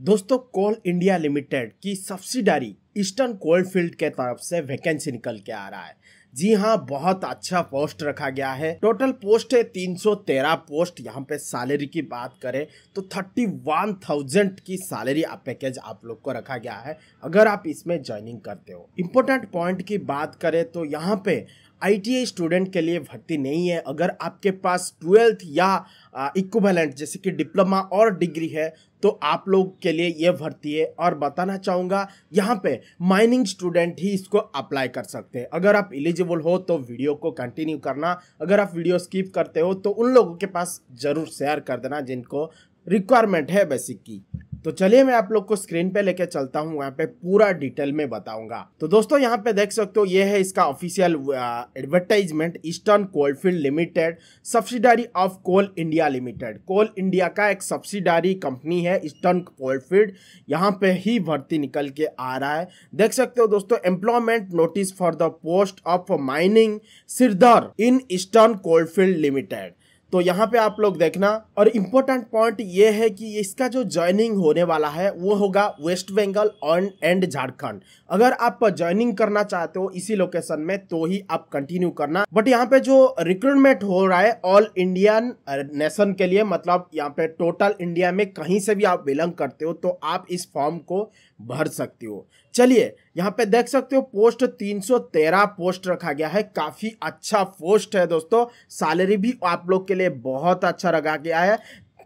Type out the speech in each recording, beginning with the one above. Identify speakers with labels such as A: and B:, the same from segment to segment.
A: दोस्तों Coal India Limited की subsidiary Eastern Coal के तरफ से वैकेंसी निकल के आ रहा है जी हाँ बहुत अच्छा पोस्ट रखा गया है टोटल पोस्ट है 313 पोस्ट यहाँ पे सैलरी की बात करें तो 31,000 की सैलरी पैकेज आप लोग को रखा गया है अगर आप इसमें ज्वाइनिंग करते हो इम्पोर्टेंट पॉइंट की बात करें तो यहाँ पे आई स्टूडेंट के लिए भर्ती नहीं है अगर आपके पास ट्वेल्थ या इक्वलेंट जैसे कि डिप्लोमा और डिग्री है तो आप लोग के लिए ये भर्ती है और बताना चाहूँगा यहाँ पे माइनिंग स्टूडेंट ही इसको अप्लाई कर सकते हैं अगर आप एलिजिबल हो तो वीडियो को कंटिन्यू करना अगर आप वीडियो स्किप करते हो तो उन लोगों के पास ज़रूर शेयर कर देना जिनको रिक्वायरमेंट है बेसिक की तो चलिए मैं आप लोग को स्क्रीन पे लेके चलता हूँ यहाँ पे पूरा डिटेल में बताऊंगा तो दोस्तों यहाँ पे देख सकते हो ये है इसका official advertisement Eastern Coalfield Limited subsidiary of Coal India Limited Coal India का एक सब्सिडारी कंपनी है ईस्टर्न कोलफील्ड यहाँ पे ही भर्ती निकल के आ रहा है देख सकते हो दोस्तों employment notice for the post of mining sirdar in Eastern Coalfield Limited तो यहाँ पे आप लोग देखना और इम्पोर्टेंट पॉइंट ये है कि इसका जो ज्वाइनिंग होने वाला है वो होगा West Bengal on and Jharkhand अगर आप ज्वाइनिंग करना चाहते हो इसी लोकेशन में तो ही आप कंटिन्यू करना बट यहाँ पे जो रिक्रूटमेंट हो रहा है ऑल इंडियन नेशन के लिए मतलब यहाँ पे टोटल इंडिया में कहीं से भी आप बिलोंग करते हो तो आप इस फॉर्म को भर सकते हो चलिए यहाँ पे देख सकते हो पोस्ट 313 पोस्ट रखा गया है काफ़ी अच्छा पोस्ट है दोस्तों सैलरी भी आप लोग के लिए बहुत अच्छा रखा गया है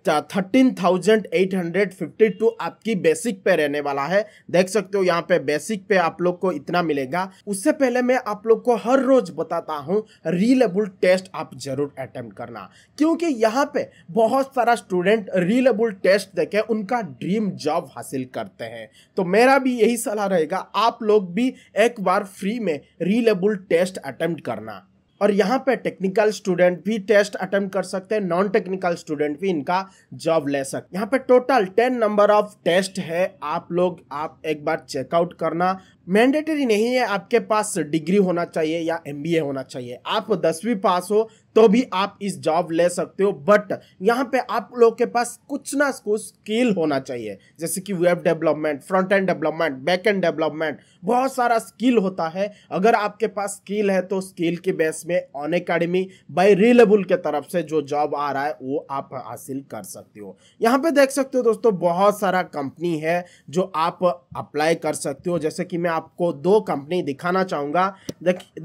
A: thirteen thousand eight hundred fifty two आपकी बेसिक पे रहने वाला है देख सकते हो यहाँ पे बेसिक पे आप लोग को इतना मिलेगा उससे पहले मैं आप लोग को हर रोज बताता हूँ रीलेबल टेस्ट आप जरूर अटेम्प्ट करना क्योंकि यहाँ पे बहुत सारा स्टूडेंट रीलेबल टेस्ट देके उनका ड्रीम जॉब हासिल करते हैं तो मेरा भी यही सलाह रहेगा आप लोग भी एक बार फ्री में रीलेबल टेस्ट अटेम्प्ट करना और यहाँ पे टेक्निकल स्टूडेंट भी टेस्ट अटेम्प्ट कर सकते हैं नॉन टेक्निकल स्टूडेंट भी इनका जॉब ले सकते हैं यहाँ पे total ten number of test है आप लोग आप एक बार चेकआउट करना मैंडेटरी नहीं है आपके पास डिग्री होना चाहिए या एमबीए होना चाहिए आप दसवीं पास हो तो भी आप इस जॉब ले सकते हो बट यहाँ पे आप लोग के पास कुछ ना कुछ स्किल होना चाहिए जैसे कि web development front end development back end development बहुत सारा स्किल होता है अगर आपके पास स्किल है तो स्किल के बेस में ऑन अकेडमी बाई रिलेबल के तरफ से जो जॉब आ रहा है वो आप हासिल कर सकते हो यहाँ पे देख सकते हो दोस्तों बहुत सारा कंपनी है जो आप अप्लाई कर सकते हो जैसे कि मैं आपको दो कंपनी दिखाना चाहूंगा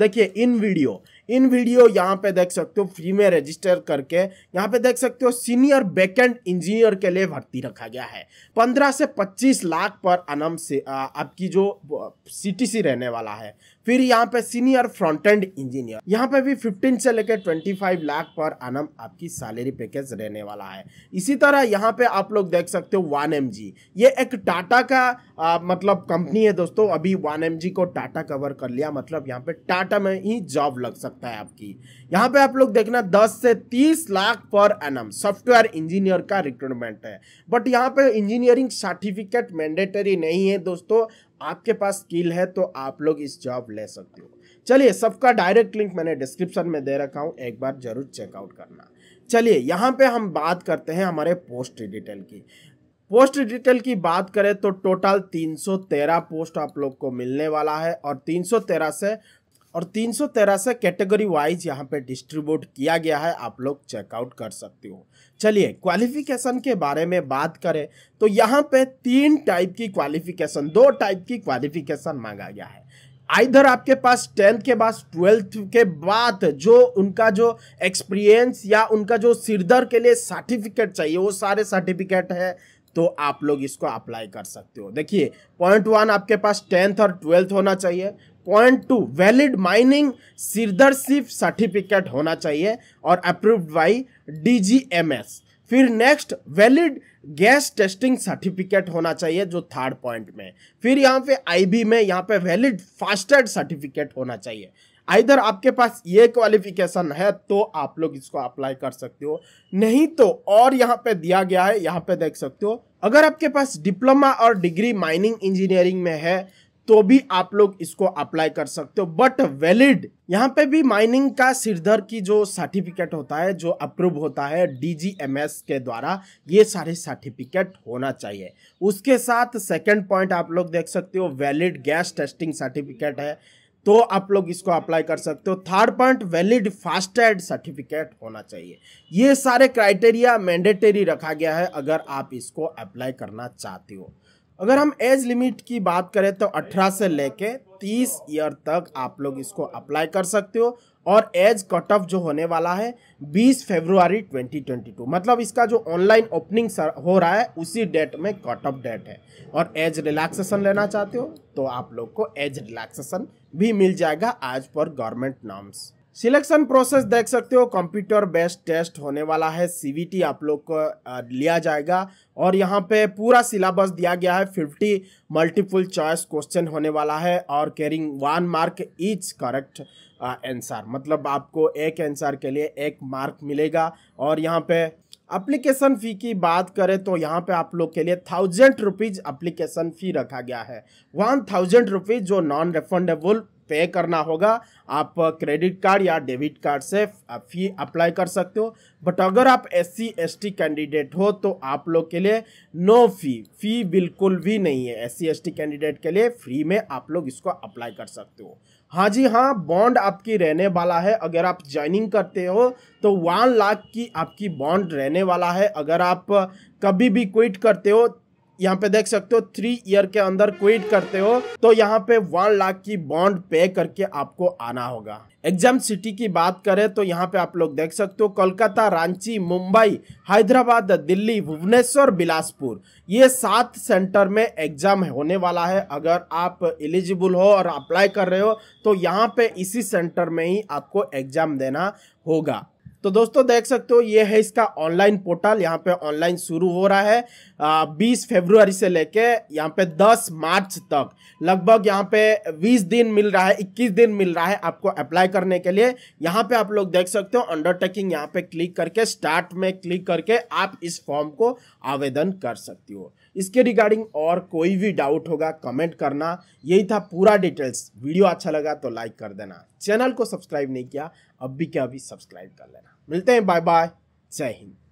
A: देखिए इन वीडियो इन वीडियो यहाँ पे देख सकते हो फ्री में रजिस्टर करके यहाँ पे देख सकते हो सीनियर बैकेंड इंजीनियर के लिए भर्ती रखा गया है पंद्रह से पच्चीस लाख पर अनम से आपकी जो सीटीसी रहने वाला है फिर यहाँ पे सीनियर फ्रंट एंड इंजीनियर यहाँ पे भी 15 से लेकर 25 लाख पर अनम आपकी सैलरी पैकेज रहने वाला है इसी तरह यहाँ पे आप लोग देख सकते हो वन एम ये एक टाटा का आ, मतलब कंपनी है दोस्तों अभी वन एम को टाटा कवर कर लिया मतलब यहाँ पे टाटा में ही जॉब लग सकता सकता है आपकी यहाँ पे आप लोग देखना 10 से 30 लाख पर एन सॉफ्टवेयर इंजीनियर का रिक्रूटमेंट है बट यहाँ पे इंजीनियरिंग सर्टिफिकेट मैंडेटरी नहीं है दोस्तों आपके पास स्किल है तो आप लोग इस जॉब ले सकते हो चलिए सबका डायरेक्ट लिंक मैंने डिस्क्रिप्शन में दे रखा हूँ एक बार जरूर चेकआउट करना चलिए यहाँ पे हम बात करते हैं हमारे पोस्ट डिटेल की पोस्ट डिटेल की बात करें तो टोटल 313 पोस्ट आप लोग को मिलने वाला है और 313 से और तीन सौ तेरह कैटेगरी वाइज यहाँ पे डिस्ट्रीब्यूट किया गया है आप लोग चेकआउट कर सकते हो चलिए क्वालिफिकेशन के बारे में बात करें तो यहाँ पे तीन टाइप की क्वालिफिकेशन दो टाइप की क्वालिफिकेशन मांगा गया है आइधर आपके पास टेंथ के बाद ट्वेल्थ के बाद जो उनका जो एक्सपीरियंस या उनका जो सिरदर के लिए सर्टिफिकेट चाहिए वो सारे सर्टिफिकेट है तो आप लोग इसको अप्लाई कर सकते हो देखिए पॉइंट वन आपके पास टेंथ और ट्वेल्थ होना चाहिए point two valid mining sirdarship certificate होना चाहिए और अप्रूव्ड बाई डीजीएमएस फिर next valid gas testing certificate होना चाहिए जो थर्ड पॉइंट में फिर यहाँ पे आईबी में यहाँ पे वैलिड फास्टेड सर्टिफिकेट होना चाहिए आइधर आपके पास ये क्वालिफिकेशन है तो आप लोग इसको अप्लाई कर सकते हो नहीं तो और यहाँ पे दिया गया है यहाँ पे देख सकते हो अगर आपके पास डिप्लोमा और डिग्री माइनिंग इंजीनियरिंग में है तो भी आप लोग इसको अप्लाई कर सकते हो बट वैलिड यहाँ पे भी माइनिंग का सिरधर की जो सर्टिफिकेट होता है जो अप्रूव होता है डीजीएमएस के द्वारा ये सारे सर्टिफिकेट होना चाहिए उसके साथ सेकंड पॉइंट आप लोग देख सकते हो वैलिड गैस टेस्टिंग सर्टिफिकेट है तो आप लोग इसको अप्लाई कर सकते हो third point valid first aid certificate होना चाहिए ये सारे क्राइटेरिया मैंडेटरी रखा गया है अगर आप इसको अप्लाई करना चाहते हो अगर हम एज लिमिट की बात करें तो 18 से लेके 30 ईयर तक आप लोग इसको अप्लाई कर सकते हो और एज कट ऑफ जो होने वाला है 20 फरवरी 2022 मतलब इसका जो ऑनलाइन ओपनिंग हो रहा है उसी डेट में कट ऑफ डेट है और एज रिलैक्सेशन लेना चाहते हो तो आप लोग को एज रिलैक्सेशन भी मिल जाएगा as per government norms selection process देख सकते हो कंप्यूटर बेस्ड टेस्ट होने वाला है सीवीटी आप लोग को लिया जाएगा और यहाँ पे पूरा सिलेबस दिया गया है फिफ्टी मल्टीपल चॉइस क्वेश्चन होने वाला है और carrying one mark each correct answer मतलब आपको एक आंसर के लिए एक मार्क मिलेगा और यहाँ पे अप्लीकेशन फ़ी की बात करें तो यहाँ पे आप लोग के लिए थाउजेंड रुपीज़ अप्लीकेशन फ़ी रखा गया है वन थाउजेंड रुपीज़ जो नॉन रिफंडेबल पे करना होगा आप क्रेडिट कार्ड या डेबिट कार्ड से फी अप्लाई कर सकते हो बट अगर आप S C S T candidate हो तो आप लोग के लिए नो फी फी बिल्कुल भी नहीं है S C S T candidate के लिए फ्री में आप लोग इसको अप्लाई कर सकते हो हाँ जी हाँ बॉन्ड आपकी रहने वाला है अगर आप ज्वाइनिंग करते हो तो वन लाख की आपकी बॉन्ड रहने वाला है अगर आप कभी भी क्विट करते हो यहाँ पे देख सकते हो थ्री ईयर के अंदर क्विट करते हो तो यहाँ पे वन लाख की बॉन्ड पे करके आपको आना होगा एग्जाम सिटी की बात करें तो यहाँ पे आप लोग देख सकते हो कोलकाता रांची मुंबई हैदराबाद दिल्ली भुवनेश्वर बिलासपुर ये सात सेंटर में एग्जाम होने वाला है अगर आप एलिजिबल हो और अप्लाई कर रहे हो तो यहाँ पे इसी सेंटर में ही आपको एग्जाम देना होगा तो दोस्तों देख सकते हो ये है इसका ऑनलाइन पोर्टल यहाँ पे ऑनलाइन शुरू हो रहा है आ, 20 फरवरी से लेके यहाँ पे 10 मार्च तक लगभग यहाँ पे 20 दिन मिल रहा है 21 दिन मिल रहा है आपको अप्लाई करने के लिए यहाँ पे आप लोग देख सकते हो अंडरटेकिंग यहाँ पे क्लिक करके स्टार्ट में क्लिक करके आप इस फॉर्म को आवेदन कर सकती हो इसके रिगार्डिंग और कोई भी डाउट होगा कमेंट करना यही था पूरा डिटेल्स वीडियो अच्छा लगा तो लाइक कर देना चैनल को सब्सक्राइब नहीं किया अब भी क्या अभी सब्सक्राइब कर लेना मिलते हैं बाय बाय जय हिंद